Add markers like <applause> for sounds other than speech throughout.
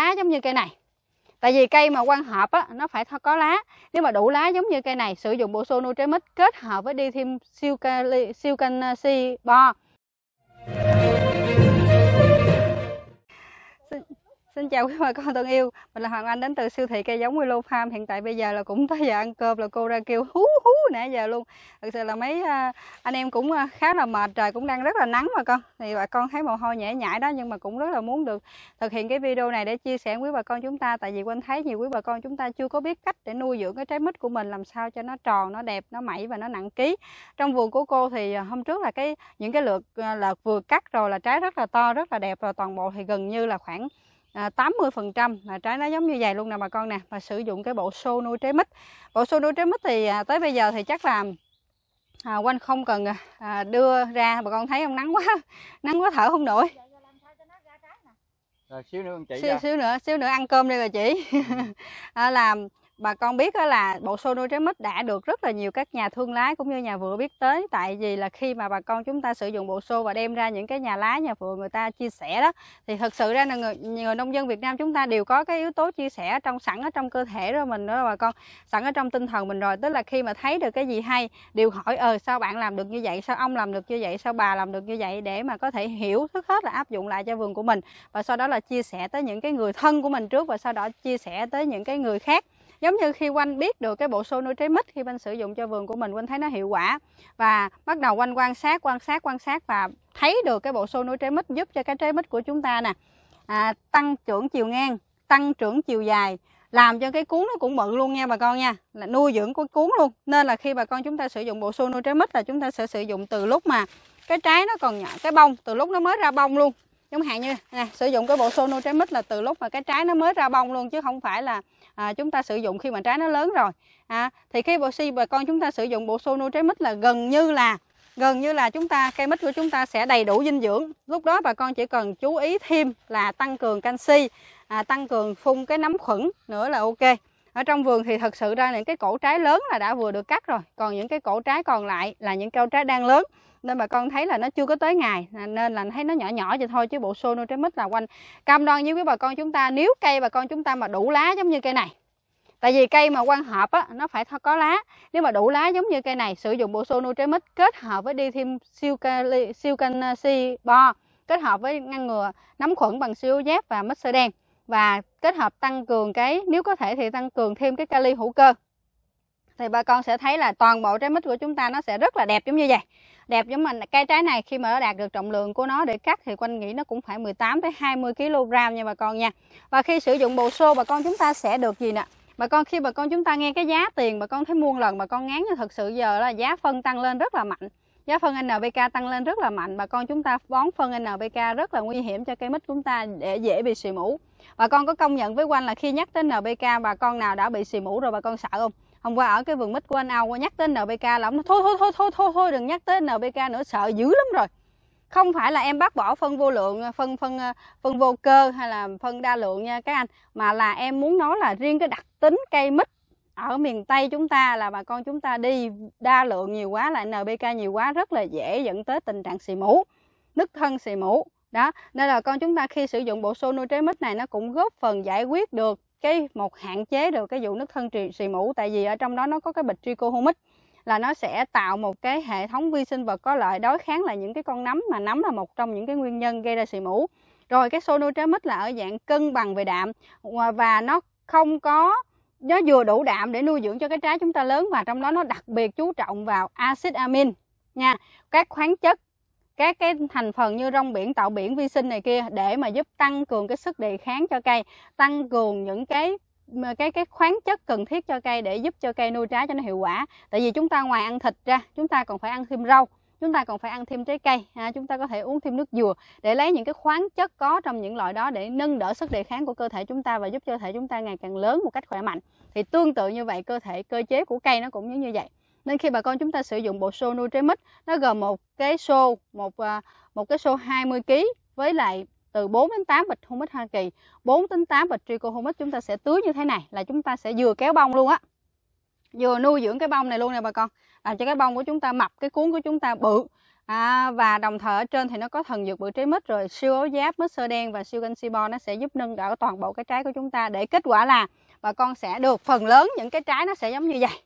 lá giống như cây này tại vì cây mà quan hợp á, nó phải có lá nếu mà đủ lá giống như cây này sử dụng bộ xô nutrimic kết hợp với đi thêm siêu kali, siêu canxi bo xin, xin chào quý bà con thân yêu mình là hoàng anh đến từ siêu thị cây giống willow farm hiện tại bây giờ là cũng tới giờ ăn cơm là cô ra kêu hú nãy giờ luôn thực sự là mấy à, anh em cũng à, khá là mệt trời cũng đang rất là nắng mà con thì bà con thấy mồ hôi nhễ nhãi đó nhưng mà cũng rất là muốn được thực hiện cái video này để chia sẻ với quý bà con chúng ta tại vì quanh thấy nhiều quý bà con chúng ta chưa có biết cách để nuôi dưỡng cái trái mít của mình làm sao cho nó tròn nó đẹp nó mẩy và nó nặng ký trong vườn của cô thì à, hôm trước là cái những cái lượt lợt vừa cắt rồi là trái rất là to rất là đẹp rồi toàn bộ thì gần như là khoảng à, 80% là trái nó giống như vậy luôn nè bà con nè và sử dụng cái bộ xô nuôi trái mít bộ xô nuôi trái mít thì à, tới bây giờ thì chắc là à, quanh không cần à, à đưa ra bà con thấy không nắng quá <laughs> nắng quá thở không nổi rồi xíu nữa chị xíu, xíu nữa xíu nữa ăn cơm đây rồi chị ừ. <laughs> à, làm bà con biết đó là bộ xô nuôi trái mít đã được rất là nhiều các nhà thương lái cũng như nhà vựa biết tới tại vì là khi mà bà con chúng ta sử dụng bộ xô và đem ra những cái nhà lá nhà vựa người ta chia sẻ đó thì thật sự ra là người, người nông dân Việt Nam chúng ta đều có cái yếu tố chia sẻ trong sẵn ở trong cơ thể rồi mình đó bà con sẵn ở trong tinh thần mình rồi tức là khi mà thấy được cái gì hay đều hỏi ờ sao bạn làm được như vậy sao ông làm được như vậy sao bà làm được như vậy để mà có thể hiểu trước hết là áp dụng lại cho vườn của mình và sau đó là chia sẻ tới những cái người thân của mình trước và sau đó chia sẻ tới những cái người khác giống như khi quanh biết được cái bộ xô nuôi trái mít khi bên sử dụng cho vườn của mình quanh thấy nó hiệu quả và bắt đầu quanh quan sát quan sát quan sát và thấy được cái bộ xô nuôi trái mít giúp cho cái trái mít của chúng ta nè à, tăng trưởng chiều ngang tăng trưởng chiều dài làm cho cái cuốn nó cũng bự luôn nha bà con nha là nuôi dưỡng của cuốn luôn nên là khi bà con chúng ta sử dụng bộ xô nuôi trái mít là chúng ta sẽ sử dụng từ lúc mà cái trái nó còn nhỏ cái bông từ lúc nó mới ra bông luôn giống hạn như này, sử dụng cái bộ xô nuôi trái mít là từ lúc mà cái trái nó mới ra bông luôn chứ không phải là à, chúng ta sử dụng khi mà trái nó lớn rồi à, thì khi bộ si bà con chúng ta sử dụng bộ xô nuôi trái mít là gần như là gần như là chúng ta cây mít của chúng ta sẽ đầy đủ dinh dưỡng lúc đó bà con chỉ cần chú ý thêm là tăng cường canxi à, tăng cường phun cái nấm khuẩn nữa là ok ở trong vườn thì thật sự ra những cái cổ trái lớn là đã vừa được cắt rồi còn những cái cổ trái còn lại là những cây trái đang lớn nên bà con thấy là nó chưa có tới ngày nên là thấy nó nhỏ nhỏ vậy thôi chứ bộ xô nuôi trái mít là quanh cam đoan với quý bà con chúng ta nếu cây bà con chúng ta mà đủ lá giống như cây này tại vì cây mà quan hợp á, nó phải có lá nếu mà đủ lá giống như cây này sử dụng bộ xô nuôi trái mít kết hợp với đi thêm siêu siêu canxi bo kết hợp với ngăn ngừa nấm khuẩn bằng siêu dép và mít sơ đen và kết hợp tăng cường cái nếu có thể thì tăng cường thêm cái kali hữu cơ thì bà con sẽ thấy là toàn bộ trái mít của chúng ta nó sẽ rất là đẹp giống như vậy đẹp giống mình cây trái này khi mà nó đạt được trọng lượng của nó để cắt thì quanh nghĩ nó cũng phải 18 tới 20 kg nha bà con nha và khi sử dụng bồ xô bà con chúng ta sẽ được gì nè bà con khi bà con chúng ta nghe cái giá tiền bà con thấy muôn lần bà con ngán như thật sự giờ là giá phân tăng lên rất là mạnh Giá phân NPK tăng lên rất là mạnh bà con chúng ta bón phân NPK rất là nguy hiểm cho cây mít chúng ta để dễ bị xì mũ. Bà con có công nhận với quanh là khi nhắc tới NPK bà con nào đã bị xì mũ rồi bà con sợ không? Hôm qua ở cái vườn mít của anh Âu nhắc tới NPK là ông nói thôi thôi thôi thôi thôi thôi đừng nhắc tới NPK nữa sợ dữ lắm rồi không phải là em bác bỏ phân vô lượng phân phân phân vô cơ hay là phân đa lượng nha các anh mà là em muốn nói là riêng cái đặc tính cây mít ở miền Tây chúng ta là bà con chúng ta đi đa lượng nhiều quá lại NPK nhiều quá rất là dễ dẫn tới tình trạng xì mũ nứt thân xì mũ đó nên là con chúng ta khi sử dụng bộ nuôi trái mít này nó cũng góp phần giải quyết được cái một hạn chế được cái vụ nứt thân trì, xì mũ tại vì ở trong đó nó có cái bịch trichohumic là nó sẽ tạo một cái hệ thống vi sinh vật có lợi đối kháng là những cái con nấm mà nấm là một trong những cái nguyên nhân gây ra xì mũ rồi cái nuôi trái mít là ở dạng cân bằng về đạm và nó không có nó vừa đủ đạm để nuôi dưỡng cho cái trái chúng ta lớn và trong đó nó đặc biệt chú trọng vào axit amin nha các khoáng chất các cái thành phần như rong biển tạo biển vi sinh này kia để mà giúp tăng cường cái sức đề kháng cho cây tăng cường những cái cái cái khoáng chất cần thiết cho cây để giúp cho cây nuôi trái cho nó hiệu quả tại vì chúng ta ngoài ăn thịt ra chúng ta còn phải ăn thêm rau chúng ta còn phải ăn thêm trái cây à, chúng ta có thể uống thêm nước dừa để lấy những cái khoáng chất có trong những loại đó để nâng đỡ sức đề kháng của cơ thể chúng ta và giúp cho thể chúng ta ngày càng lớn một cách khỏe mạnh thì tương tự như vậy cơ thể cơ chế của cây nó cũng giống như vậy nên khi bà con chúng ta sử dụng bộ xô nuôi trái mít nó gồm một cái xô một à, một cái xô 20 kg với lại từ 4 đến 8 bịch humic Hoa Kỳ, 4 đến 8 bịch trichohumic chúng ta sẽ tưới như thế này là chúng ta sẽ vừa kéo bông luôn á vừa nuôi dưỡng cái bông này luôn nè bà con làm cho cái bông của chúng ta mập cái cuốn của chúng ta bự à, và đồng thời ở trên thì nó có thần dược bự trái mít rồi siêu ố giáp mít sơ đen và siêu canxi canxibon nó sẽ giúp nâng đỡ toàn bộ cái trái của chúng ta để kết quả là bà con sẽ được phần lớn những cái trái nó sẽ giống như vậy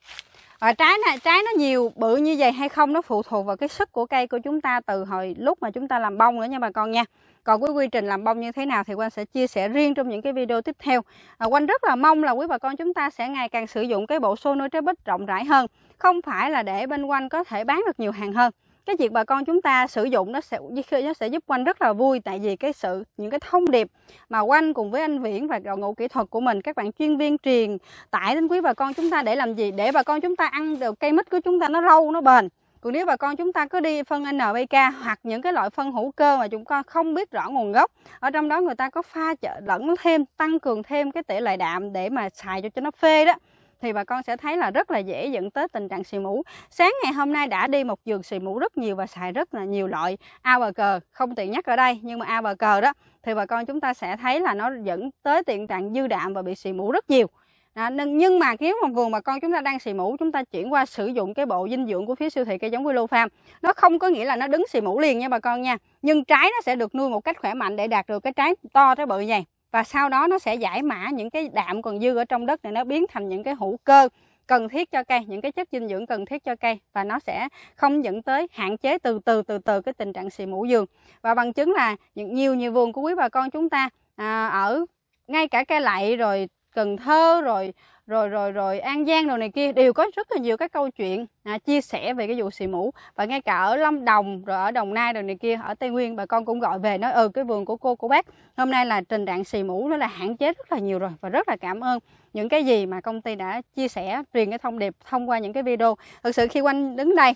à, trái này trái nó nhiều bự như vậy hay không nó phụ thuộc vào cái sức của cây của chúng ta từ hồi lúc mà chúng ta làm bông nữa nha bà con nha còn cái quy trình làm bông như thế nào thì quanh sẽ chia sẻ riêng trong những cái video tiếp theo. À, Quang rất là mong là quý bà con chúng ta sẽ ngày càng sử dụng cái bộ xô nuôi trái bích rộng rãi hơn. Không phải là để bên quanh có thể bán được nhiều hàng hơn cái việc bà con chúng ta sử dụng nó sẽ nó sẽ giúp quanh rất là vui tại vì cái sự những cái thông điệp mà quanh cùng với anh Viễn và đội ngũ kỹ thuật của mình các bạn chuyên viên truyền tải đến quý bà con chúng ta để làm gì để bà con chúng ta ăn được cây mít của chúng ta nó lâu nó bền còn nếu bà con chúng ta cứ đi phân NPK hoặc những cái loại phân hữu cơ mà chúng con không biết rõ nguồn gốc ở trong đó người ta có pha lẫn thêm tăng cường thêm cái tỷ lệ đạm để mà xài cho cho nó phê đó thì bà con sẽ thấy là rất là dễ dẫn tới tình trạng xì mũ sáng ngày hôm nay đã đi một giường xì mũ rất nhiều và xài rất là nhiều loại ao cờ không tiện nhắc ở đây nhưng mà ao cờ đó thì bà con chúng ta sẽ thấy là nó dẫn tới tình trạng dư đạm và bị xì mũ rất nhiều đó, à, nhưng mà nếu mà vườn bà con chúng ta đang xì mũ chúng ta chuyển qua sử dụng cái bộ dinh dưỡng của phía siêu thị cây giống Willow Farm nó không có nghĩa là nó đứng xì mũ liền nha bà con nha nhưng trái nó sẽ được nuôi một cách khỏe mạnh để đạt được cái trái to trái bự như vậy và sau đó nó sẽ giải mã những cái đạm còn dư ở trong đất này nó biến thành những cái hữu cơ cần thiết cho cây những cái chất dinh dưỡng cần thiết cho cây và nó sẽ không dẫn tới hạn chế từ từ từ từ cái tình trạng xì mũ giường và bằng chứng là những nhiều nhiều vườn của quý bà con chúng ta à, ở ngay cả cây lậy rồi cần thơ rồi rồi rồi rồi An Giang đồ này kia đều có rất là nhiều các câu chuyện à, chia sẻ về cái vụ xì mũ và ngay cả ở Lâm Đồng rồi ở Đồng Nai đồ này kia ở Tây Nguyên bà con cũng gọi về nói ừ cái vườn của cô của bác hôm nay là trình trạng xì mũ nó là hạn chế rất là nhiều rồi và rất là cảm ơn những cái gì mà công ty đã chia sẻ truyền cái thông điệp thông qua những cái video thực sự khi quanh đứng đây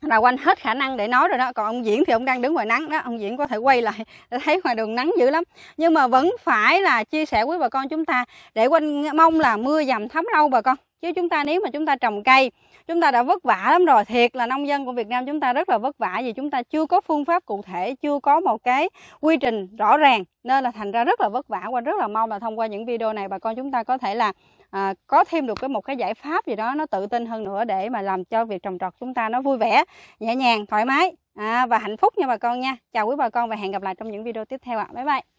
là quanh hết khả năng để nói rồi đó còn ông diễn thì ông đang đứng ngoài nắng đó ông diễn có thể quay lại <laughs> thấy ngoài đường nắng dữ lắm nhưng mà vẫn phải là chia sẻ với bà con chúng ta để quanh mong là mưa dầm thấm lâu bà con chứ chúng ta nếu mà chúng ta trồng cây chúng ta đã vất vả lắm rồi thiệt là nông dân của Việt Nam chúng ta rất là vất vả vì chúng ta chưa có phương pháp cụ thể chưa có một cái quy trình rõ ràng nên là thành ra rất là vất vả và rất là mong là thông qua những video này bà con chúng ta có thể là à, có thêm được cái một cái giải pháp gì đó nó tự tin hơn nữa để mà làm cho việc trồng trọt chúng ta nó vui vẻ nhẹ nhàng thoải mái à, và hạnh phúc nha bà con nha chào quý bà con và hẹn gặp lại trong những video tiếp theo ạ à. bye bye